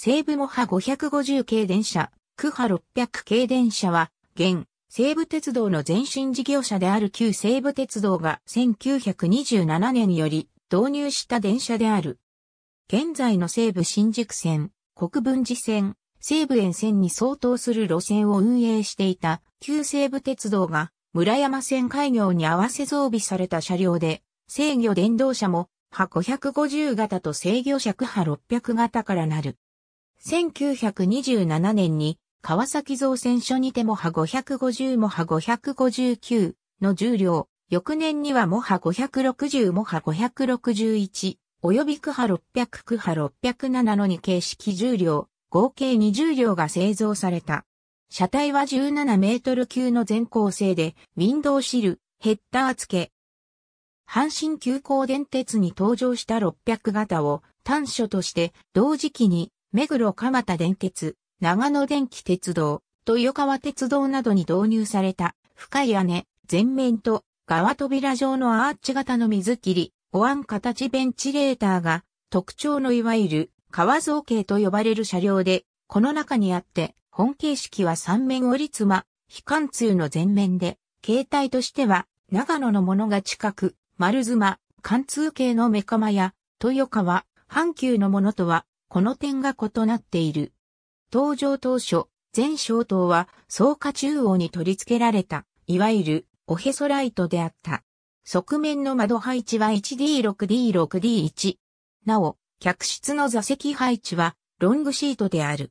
西武モハ550系電車、クハ600系電車は、現、西武鉄道の前身事業者である旧西武鉄道が1927年より導入した電車である。現在の西武新宿線、国分寺線、西武沿線に相当する路線を運営していた旧西武鉄道が村山線開業に合わせ増備された車両で、制御電動車も、派550型と制御車区派600型からなる。1927年に川崎造船所にてモハ550モハ559の重量、翌年にはモハ560モハ561、及びクハ600クハ607の2形式重量、合計20両が製造された。車体は17メートル級の全構成で、ウィンドウシル、ヘッダー付け。阪神急行電鉄に登場した600型を端所として同時期に目黒蒲田電鉄、長野電気鉄道、豊川鉄道などに導入された深い屋根、全面と側扉状のアーチ型の水切り、お椀形ベンチレーターが特徴のいわゆる川造形と呼ばれる車両で、この中にあって本形式は三面折り妻、非貫通の前面で、形態としては長野のものが近く、丸妻、貫通形の目マや豊川、阪急のものとはこの点が異なっている。登場当初、全小塔は草加中央に取り付けられた、いわゆるおへそライトであった。側面の窓配置は 1D6D6D1。なお、客室の座席配置はロングシートである。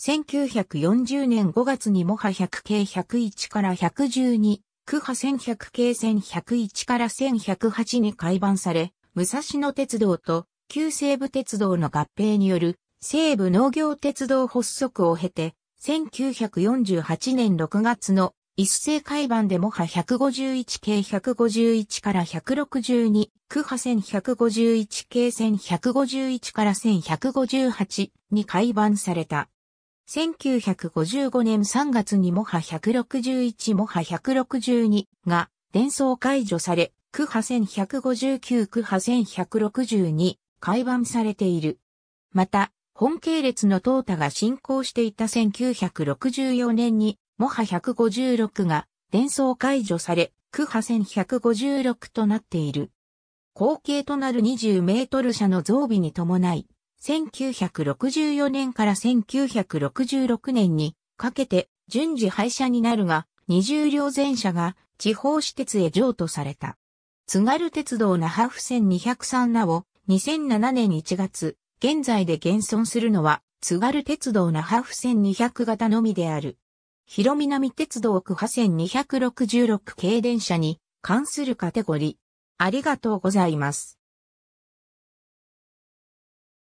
1940年5月にモハ100系101から112、クハ1100系1101から1108に改版され、武蔵野鉄道と旧西武鉄道の合併による西武農業鉄道発足を経て、1948年6月の一斉改版でもハ151系151から162、区派1151系1151から1158に改版された。1955年3月にもハ161もハ162が伝送解除され、区派1159区派1162改版されている。また、本系列のトータが進行していた1964年に、モハ156が伝送解除され、クハ1156となっている。後継となる20メートル車の増備に伴い、1964年から1966年にかけて順次廃車になるが、20両前車が地方私鉄へ譲渡された。津軽鉄道那覇府線203なを2007年1月、現在で現存するのは、津軽鉄道那覇府線200型のみである。広南鉄道区派線266系電車に関するカテゴリー。ありがとうございます。